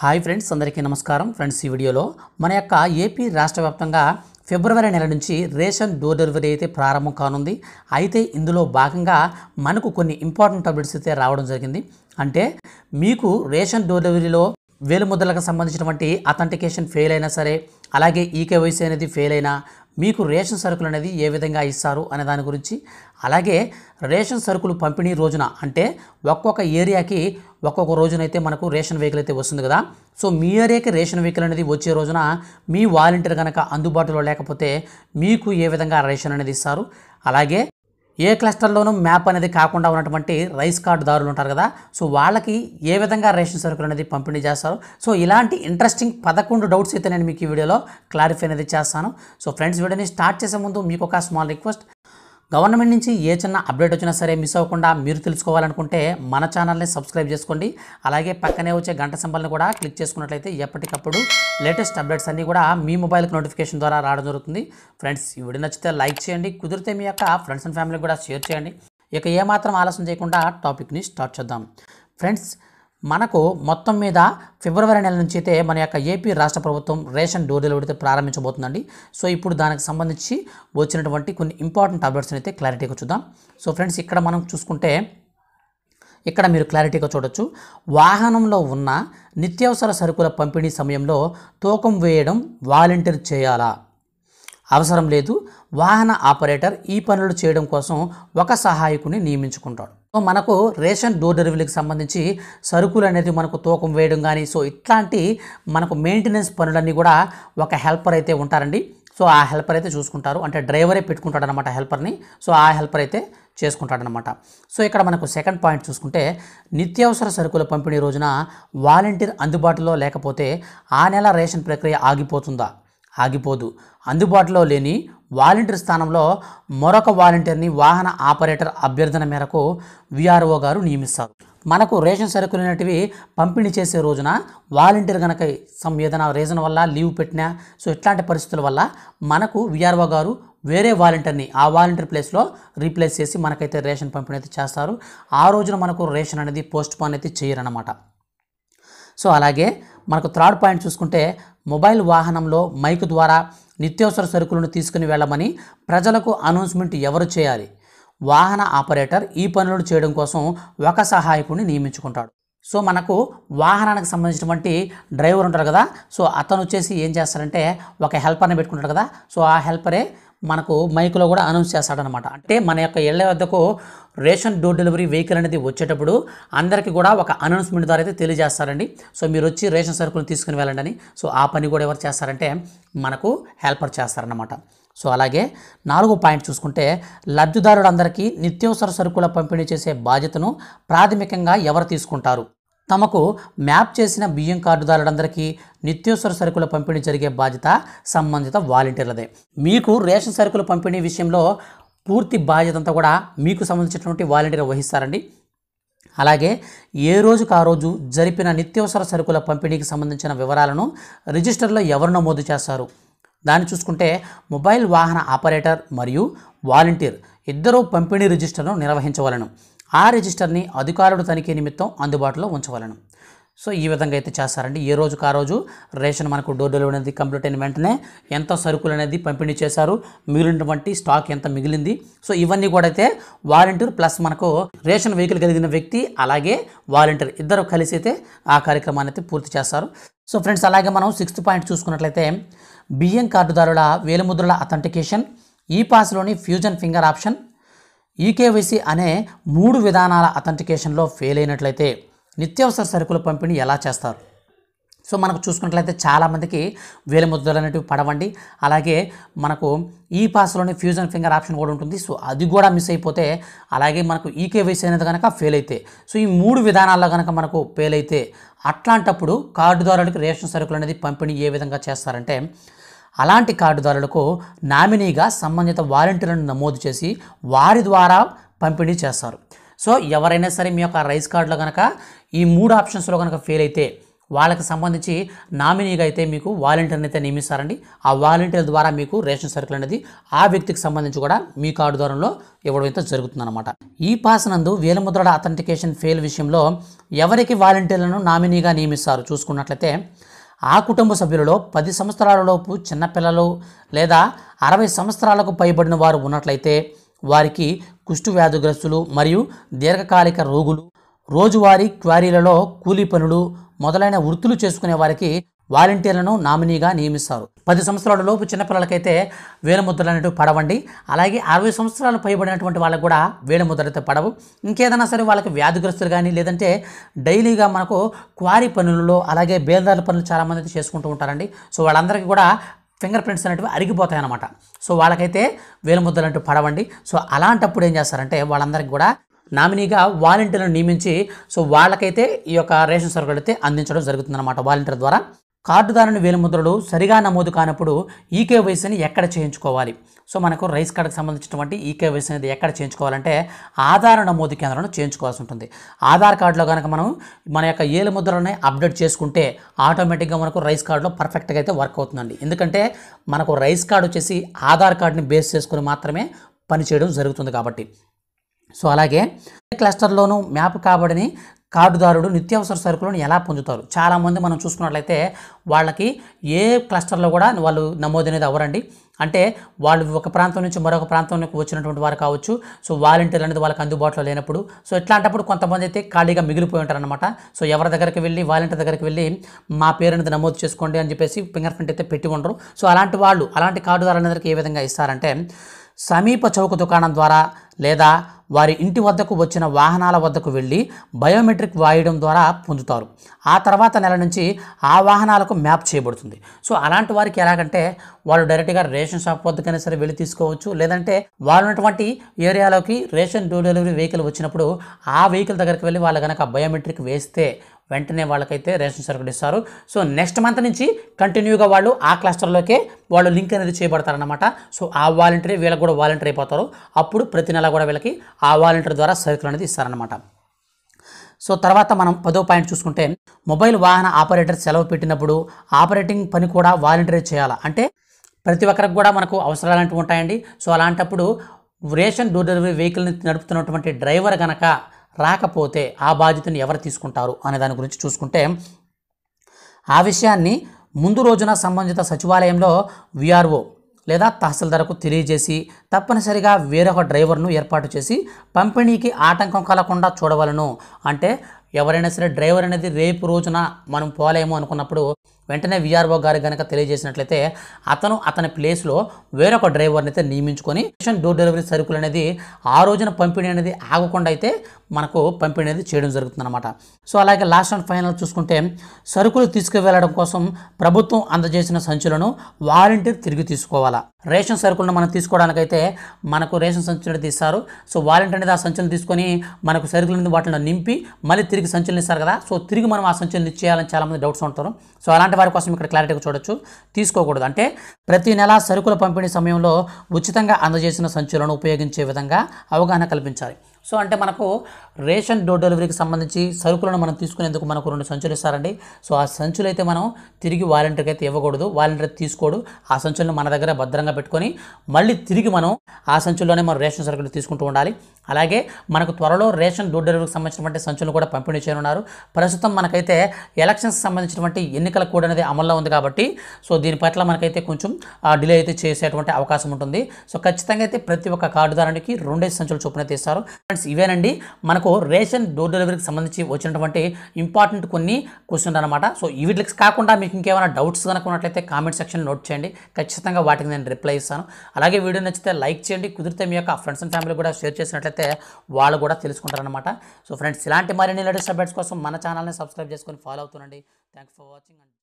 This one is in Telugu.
హాయ్ ఫ్రెండ్స్ అందరికీ నమస్కారం ఫ్రెండ్స్ ఈ వీడియోలో మన యొక్క ఏపీ రాష్ట్ర వ్యాప్తంగా ఫిబ్రవరి నెల నుంచి రేషన్ డోర్ డెలివరీ అయితే ప్రారంభం కానుంది అయితే ఇందులో భాగంగా మనకు కొన్ని ఇంపార్టెంట్ అప్డేట్స్ అయితే రావడం జరిగింది అంటే మీకు రేషన్ డోర్ డెలివరీలో వేలుముద్రలకు సంబంధించినటువంటి అథెంటికేషన్ ఫెయిల్ అయినా సరే అలాగే ఈకేవైసీ అనేది ఫెయిల్ అయినా మీకు రేషన్ సరుకులు అనేది ఏ విధంగా ఇస్తారు అనే దాని గురించి అలాగే రేషన్ సరుకులు పంపిణీ రోజున అంటే ఒక్కొక్క ఏరియాకి ఒక్కొక్క రోజునైతే మనకు రేషన్ వెహికల్ అయితే వస్తుంది కదా సో మీ ఏరియాకి రేషన్ వెహికల్ అనేది వచ్చే రోజున మీ వాలంటీర్ కనుక అందుబాటులో లేకపోతే మీకు ఏ విధంగా రేషన్ అనేది ఇస్తారు అలాగే ఏ క్లస్టర్లోనూ మ్యాప్ అనేది కాకుండా ఉన్నటువంటి రైస్ కార్డు దారులు ఉంటారు కదా సో వాళ్ళకి ఏ విధంగా రేషన్ సరుకులు అనేది పంపిణీ చేస్తారు సో ఇలాంటి ఇంట్రెస్టింగ్ పదకొండు డౌట్స్ అయితే నేను మీకు ఈ వీడియోలో క్లారిఫై అనేది చేస్తాను సో ఫ్రెండ్స్ వీడియోని స్టార్ట్ చేసే ముందు మీకు ఒక స్మాల్ రిక్వెస్ట్ గవర్నమెంట్ నుంచి ఏ చిన్న అప్డేట్ వచ్చినా సరే మిస్ అవ్వకుండా మీరు తెలుసుకోవాలనుకుంటే మన ఛానల్ని సబ్స్క్రైబ్ చేసుకోండి అలాగే పక్కనే వచ్చే గంట సింబల్ని కూడా క్లిక్ చేసుకున్నట్లయితే ఎప్పటికప్పుడు లేటెస్ట్ అప్డేట్స్ అన్నీ కూడా మీ మొబైల్కి నోటిఫికేషన్ ద్వారా రావడం జరుగుతుంది ఫ్రెండ్స్ ఈ వీడియో నచ్చితే లైక్ చేయండి కుదిరితే మీ యొక్క ఫ్రెండ్స్ అండ్ ఫ్యామిలీ కూడా షేర్ చేయండి ఇక ఏమాత్రం ఆలస్యం చేయకుండా టాపిక్ని స్టార్ట్ చేద్దాం ఫ్రెండ్స్ మనకు మొత్తం మీద ఫిబ్రవరి నెల నుంచి అయితే మన యొక్క ఏపీ రాష్ట్ర ప్రభుత్వం రేషన్ డోర్ డెలివరీ ప్రారంభించబోతుందండి సో ఇప్పుడు దానికి సంబంధించి వచ్చినటువంటి కొన్ని ఇంపార్టెంట్ అప్డేట్స్ని అయితే క్లారిటీగా చూద్దాం సో ఫ్రెండ్స్ ఇక్కడ మనం చూసుకుంటే ఇక్కడ మీరు క్లారిటీగా చూడొచ్చు వాహనంలో ఉన్న నిత్యావసర సరుకుల పంపిణీ సమయంలో తూకం వేయడం వాలంటీర్ చేయాలా అవసరం లేదు వాహన ఆపరేటర్ ఈ పనులు చేయడం కోసం ఒక సహాయకుని నియమించుకుంటాడు సో మనకు రేషన్ డోర్ డెలివరీకి సంబంధించి సరుకులు అనేది మనకు తూకం వేయడం కానీ సో ఇట్లాంటి మనకు మెయింటెనెన్స్ పనులన్నీ కూడా ఒక హెల్పర్ అయితే ఉంటారండి సో ఆ హెల్పర్ అయితే చూసుకుంటారు అంటే డ్రైవరే పెట్టుకుంటాడనమాట హెల్పర్ని సో ఆ హెల్పర్ అయితే చేసుకుంటాడనమాట సో ఇక్కడ మనకు సెకండ్ పాయింట్ చూసుకుంటే నిత్యావసర సరుకుల పంపిణీ రోజున వాలంటీర్ అందుబాటులో లేకపోతే ఆ నెల రేషన్ ప్రక్రియ ఆగిపోతుందా ఆగిపోదు అందుబాటులో లేని వాలంటీర్ స్థానంలో మరొక వాలంటీర్ని వాహన ఆపరేటర్ అభ్యర్థన మేరకు విఆర్ఓ గారు నియమిస్తారు మనకు రేషన్ సరుకులు అనేటివి పంపిణీ చేసే రోజున వాలంటీర్ కనుక సమ్ ఏదైనా రీజన్ వల్ల లీవ్ పెట్టినా సో ఇట్లాంటి పరిస్థితుల వల్ల మనకు విఆర్ఓ గారు వేరే వాలంటీర్ని ఆ వాలంటీర్ ప్లేస్లో రీప్లేస్ చేసి మనకైతే రేషన్ పంపిణీ అయితే చేస్తారు ఆ రోజున మనకు రేషన్ అనేది పోస్ట్ పోన్ అయితే చేయరనమాట సో అలాగే మనకు థర్డ్ పాయింట్ చూసుకుంటే మొబైల్ వాహనంలో మైక్ ద్వారా నిత్యావసర సరుకులను తీసుకుని వెళ్ళమని ప్రజలకు అనౌన్స్మెంట్ ఎవరు చేయాలి వాహన ఆపరేటర్ ఈ పనులను చేయడం కోసం ఒక సహాయకుడిని నియమించుకుంటాడు సో మనకు వాహనానికి సంబంధించినటువంటి డ్రైవర్ ఉంటారు కదా సో అతను వచ్చేసి ఏం చేస్తారంటే ఒక హెల్పర్ని పెట్టుకుంటాడు కదా సో ఆ హెల్పరే మనకు మైకులో కూడా అనౌన్స్ చేస్తాడనమాట అంటే మన యొక్క ఇళ్ల వద్దకు రేషన్ డోర్ డెలివరీ వెహికల్ అనేది వచ్చేటప్పుడు అందరికీ కూడా ఒక అనౌన్స్మెంట్ ద్వారా అయితే తెలియజేస్తారండి సో మీరు వచ్చి రేషన్ సరుకులు తీసుకుని వెళ్ళండి సో ఆ పని కూడా ఎవరు చేస్తారంటే మనకు హెల్పర్ చేస్తారనమాట సో అలాగే నాలుగో పాయింట్ చూసుకుంటే లబ్ధిదారులందరికీ నిత్యవసర సరుకుల పంపిణీ చేసే బాధ్యతను ప్రాథమికంగా ఎవరు తీసుకుంటారు తమకు మ్యాప్ చేసిన బియ్యం కార్డుదారులందరికీ నిత్యావసర సరుకుల పంపిణీ జరిగే బాధ్యత సంబంధిత వాలంటీర్లదే మీకు రేషన్ సరుకుల పంపిణీ విషయంలో పూర్తి బాధ్యత అంతా కూడా మీకు సంబంధించినటువంటి వాలంటీర్ వహిస్తారండి అలాగే ఏ రోజుకు ఆ రోజు జరిపిన నిత్యావసర సరుకుల పంపిణీకి సంబంధించిన వివరాలను రిజిస్టర్లో ఎవరు నమోదు చేస్తారు దాన్ని చూసుకుంటే మొబైల్ వాహన ఆపరేటర్ మరియు వాలంటీర్ ఇద్దరూ పంపిణీ రిజిస్టర్ను నిర్వహించవలను ఆ రిజిస్టర్ని అధికారుడు తనిఖీ నిమిత్తం అందుబాటులో ఉంచవలను సో ఈ విధంగా అయితే చేస్తారండి ఏ రోజుకు ఆ రోజు రేషన్ మనకు డోర్ డెలివరీ అనేది కంప్లీట్ అయిన వెంటనే ఎంత సరుకులు అనేది పంపిణీ చేశారు మిగిలినటువంటి స్టాక్ ఎంత మిగిలింది సో ఇవన్నీ కూడా అయితే వాలంటీర్ ప్లస్ మనకు రేషన్ వెహికల్ కలిగిన వ్యక్తి అలాగే వాలంటీర్ ఇద్దరు కలిసి అయితే ఆ కార్యక్రమాన్ని అయితే పూర్తి చేస్తారు సో ఫ్రెండ్స్ అలాగే మనం సిక్స్త్ పాయింట్ చూసుకున్నట్లయితే బియ్యం కార్డుదారుల వేలుముద్రల అథెంటికేషన్ ఈ పాస్లోని ఫ్యూజన్ ఫింగర్ ఆప్షన్ ఈకేవైసీ అనే మూడు విధానాల అథెంటికేషన్లో ఫెయిల్ అయినట్లయితే నిత్యావసర సరుకుల పంపిణీ ఎలా చేస్తారు సో మనకు చూసుకున్నట్లయితే చాలామందికి వేలిముద్రలు అనేటివి పడవండి అలాగే మనకు ఈ పాస్లోని ఫ్యూజన్ ఫింగర్ ఆప్షన్ కూడా ఉంటుంది సో అది కూడా మిస్ అయిపోతే అలాగే మనకు ఈకేవైసీ అనేది కనుక ఫెయిల్ అయితే సో ఈ మూడు విధానాల్లో కనుక మనకు ఫెయిల్ అయితే అట్లాంటప్పుడు కార్డుదారులకు రేషన్ సరుకులు అనేది పంపిణీ ఏ విధంగా చేస్తారంటే అలాంటి కార్డుదారులకు నామినీగా సంబంధిత వాలంటీర్లను నమోదు చేసి వారి ద్వారా పంపిణీ చేస్తారు సో ఎవరైనా సరే మీ యొక్క రైస్ కార్డులో కనుక ఈ మూడు ఆప్షన్స్లో కనుక ఫెయిల్ అయితే వాళ్ళకి సంబంధించి నామినీగా అయితే మీకు వాలంటీర్ని అయితే నియమిస్తారండి ఆ వాలంటీర్ ద్వారా మీకు రేషన్ సర్కిల్ అనేది ఆ వ్యక్తికి సంబంధించి కూడా మీ కార్డు ద్వారంలో ఇవ్వడం అయితే జరుగుతుందన్నమాట ఈ పాస్ నందు వేలముద్రడ అథెంటికేషన్ ఫెయిల్ విషయంలో ఎవరికి వాలంటీర్లను నామినీగా నియమిస్తారు చూసుకున్నట్లయితే ఆ కుటుంబ సభ్యులలో పది సంవత్సరాలలోపు చిన్నపిల్లలు లేదా అరవై సంవత్సరాలకు పైబడిన వారు ఉన్నట్లయితే వారికి కుష్టు వ్యాధుగ్రస్తులు మరియు దీర్ఘకాలిక రోగులు రోజువారీ క్వారీలలో కూలీ పనులు మొదలైన వృత్తులు చేసుకునే వారికి వాలంటీర్లను నామినీగా నియమిస్తారు పది సంవత్సరాల లోపు చిన్నపిల్లలకైతే వేలుముద్రలు అనేవి పడవండి అలాగే అరవై సంవత్సరాలు పైబడినటువంటి వాళ్ళకు కూడా అయితే పడవు ఇంకేదైనా సరే వాళ్ళకి వ్యాధిగ్రస్తులు కానీ లేదంటే డైలీగా మనకు క్వారీ పనులలో అలాగే బేల్దారు పనులు చాలామంది అయితే చేసుకుంటూ ఉంటారండి సో వాళ్ళందరికీ కూడా ఫింగర్ ప్రింట్స్ అనేటివి అరిగిపోతాయి అనమాట సో వాళ్ళకైతే వేలుముద్దలు అంటూ పడవండి సో అలాంటప్పుడు ఏం చేస్తారంటే వాళ్ళందరికీ కూడా నామినీగా వాలంటీర్లను నియమించి సో వాళ్ళకైతే ఈ యొక్క రేషన్ సరుకులు అయితే అందించడం జరుగుతుందన్నమాట వాలంటీర్ ద్వారా కార్డుదారుని వేలుముద్రలు సరిగా నమోదు కానప్పుడు ఈకేవైసీని ఎక్కడ చేయించుకోవాలి సో మనకు రైస్ కార్డుకు సంబంధించినటువంటి ఈకేవైసీ అనేది ఎక్కడ చేయించుకోవాలంటే ఆధార్ నమోదు కేంద్రంలో చేయించుకోవాల్సి ఉంటుంది ఆధార్ కార్డులో కనుక మనం మన యొక్క ముద్రలని అప్డేట్ చేసుకుంటే ఆటోమేటిక్గా మనకు రైస్ కార్డులో పర్ఫెక్ట్గా అయితే వర్క్ అవుతుందండి ఎందుకంటే మనకు రైస్ కార్డు వచ్చేసి ఆధార్ కార్డుని బేస్ చేసుకుని మాత్రమే పనిచేయడం జరుగుతుంది కాబట్టి సో అలాగే క్లస్టర్లోనూ మ్యాప్ కాబడిని కార్డుదారుడు నిత్యావసర సరుకులను ఎలా పొందుతారు చాలామంది మనం చూసుకున్నట్లయితే వాళ్ళకి ఏ క్లస్టర్లో కూడా వాళ్ళు నమోదు అనేది అవ్వరండి అంటే వాళ్ళు ఒక ప్రాంతం నుంచి మరొక నుంచి వచ్చినటువంటి వారు కావచ్చు సో వాలంటీర్ అనేది వాళ్ళకి అందుబాటులో లేనప్పుడు సో ఇట్లాంటప్పుడు కొంతమంది అయితే ఖాళీగా మిగిలిపోయి ఉంటారనమాట సో ఎవరి దగ్గరికి వెళ్ళి వాలంటీర్ దగ్గరికి వెళ్ళి మా పేరు అనేది నమోదు చేసుకోండి అని చెప్పేసి ఫింగర్ ప్రింట్ అయితే పెట్టి ఉండరు సో అలాంటి వాళ్ళు అలాంటి కార్డుదారులందరికీ ఏ విధంగా ఇస్తారంటే సమీప చౌక దుకాణం ద్వారా లేదా వారి ఇంటి వద్దకు వచ్చిన వాహనాల వద్దకు వెళ్ళి బయోమెట్రిక్ వాయడం ద్వారా పొందుతారు ఆ తర్వాత నెల నుంచి ఆ వాహనాలకు మ్యాప్ చేయబడుతుంది సో అలాంటి వారికి ఎలాగంటే వాళ్ళు డైరెక్ట్గా రేషన్ షాప్ వద్దకైనా సరే వెళ్ళి తీసుకోవచ్చు లేదంటే వాళ్ళు ఉన్నటువంటి ఏరియాలోకి రేషన్ డోర్ డెలివరీ వెహికల్ వచ్చినప్పుడు ఆ వెహికల్ దగ్గరికి వెళ్ళి వాళ్ళు కనుక బయోమెట్రిక్ వేస్తే వెంటనే వాళ్ళకైతే రేషన్ సరుకులు ఇస్తారు సో నెక్స్ట్ మంత్ నుంచి కంటిన్యూగా వాళ్ళు ఆ క్లస్టర్లోకే వాళ్ళు లింక్ అనేది చేయబడతారనమాట సో ఆ వాలంటీర్ వీళ్ళకి కూడా వాలంటీర్ అయిపోతారు అప్పుడు ప్రతి నెల కూడా వీళ్ళకి ఆ వాలంటీర్ ద్వారా సరుకులు అనేది ఇస్తారనమాట సో తర్వాత మనం పదో పాయింట్ చూసుకుంటే మొబైల్ వాహన ఆపరేటర్ సెలవు పెట్టినప్పుడు ఆపరేటింగ్ పని కూడా వాలంటీర్ చేయాలా అంటే ప్రతి ఒక్కరికి కూడా మనకు అవసరాలు అంటూ ఉంటాయండి సో అలాంటప్పుడు రేషన్ డోర్ డెలివరీ వెహికల్ని నడుపుతున్నటువంటి డ్రైవర్ కనుక రాకపోతే ఆ బాధ్యతను ఎవరు తీసుకుంటారు అనే దాని గురించి చూసుకుంటే ఆ విషయాన్ని ముందు రోజున సంబంధిత సచివాలయంలో విఆర్ఓ లేదా తహసీల్దార్కు తెలియజేసి తప్పనిసరిగా వేరొక డ్రైవర్ను ఏర్పాటు చేసి పంపిణీకి ఆటంకం కలగకుండా చూడవలను అంటే ఎవరైనా సరే డ్రైవర్ అనేది రేపు రోజున మనం పోలేము అనుకున్నప్పుడు వెంటనే విఆర్ఓ గారికి కనుక తెలియజేసినట్లయితే అతను అతని ప్లేస్లో వేరొక డ్రైవర్ని అయితే నియమించుకొని డోర్ డెలివరీ సరుకులు అనేది ఆ రోజున పంపిణీ అనేది ఆగకుండా అయితే మనకు పంపిణీ అనేది చేయడం జరుగుతుందన్నమాట సో అలాగే లాస్ట్ అండ్ ఫైనల్ చూసుకుంటే సరుకులు తీసుకువెళ్ళడం కోసం ప్రభుత్వం అందజేసిన సంచులను వాలంటీర్ తిరిగి తీసుకోవాలా రేషన్ సరుకులను మనం తీసుకోవడానికైతే మనకు రేషన్ సంచులు అనేది ఇస్తారు సో వాలంటీర్ అనేది ఆ సంచులను తీసుకొని మనకు సరుకులను వాటిని నింపి మళ్ళీ తిరిగి సంచులను ఇస్తారు కదా సో తిరిగి మనం ఆ సంచులను ఇచ్చేయాలని చాలామంది డౌట్స్ ఉంటారు సో అలాంటి ఇలాంటి వారి కోసం ఇక్కడ క్లారిటీగా చూడొచ్చు తీసుకోకూడదు అంటే ప్రతి నెల సరుకుల పంపిణీ సమయంలో ఉచితంగా అందజేసిన సంచులను ఉపయోగించే విధంగా అవగాహన కల్పించాలి సో అంటే మనకు రేషన్ డోర్ డెలివరీకి సంబంధించి సరుకులను మనం తీసుకునేందుకు మనకు రెండు సంచులు ఇస్తారండి సో ఆ సంచులు అయితే మనం తిరిగి వాలంటీర్కి అయితే ఇవ్వకూడదు వాలంటీర్ తీసుకోడు ఆ సంచులను మన దగ్గర భద్రంగా పెట్టుకొని మళ్ళీ తిరిగి మనం ఆ సంచుల్లోనే మనం రేషన్ సరుకులు తీసుకుంటూ ఉండాలి అలాగే మనకు త్వరలో రేషన్ డోర్ డెలివరీకి సంబంధించినటువంటి సంచులను కూడా పంపిణీ చేయనున్నారు ప్రస్తుతం మనకైతే ఎలక్షన్స్ సంబంధించినటువంటి ఎన్నికల కూడా కోడ్ అనేది అమల్లో ఉంది కాబట్టి సో దీని పట్ల మనకైతే కొంచెం డిలే అయితే చేసేటువంటి అవకాశం ఉంటుంది సో ఖచ్చితంగా అయితే ప్రతి ఒక్క కార్డుదారునికి రెండే సంచులు చొప్పున తీస్తారు ఫ్రెండ్స్ ఇవేనండి మనకు రేషన్ డోర్ డెలివరీకి సంబంధించి వచ్చినటువంటి ఇంపార్టెంట్ కొన్ని క్వశ్చన్ అనమాట సో వీటికి కాకుండా మీకు ఇంకేమైనా డౌట్స్ కనుక ఉన్నట్లయితే కామెంట్ సెక్షన్ నోట్ చేయండి ఖచ్చితంగా వాటికి నేను రిప్లై ఇస్తాను అలాగే వీడియో నచ్చితే లైక్ చేయండి కుదిరితే మీ యొక్క ఫ్రెండ్స్ అండ్ ఫ్యామిలీ కూడా షేర్ చేసినట్లయితే వాళ్ళు కూడా తెలుసుకుంటారనమాట సో ఫ్రెండ్స్ ఇలాంటి మరిన్ని లేటెస్ట్ అప్డేట్స్ కోసం మన ఛానల్ని సబ్స్క్రైబ్ చేసుకొని ఫాలో అవుతుండండి థ్యాంక్స్ ఫర్ వాచింగ్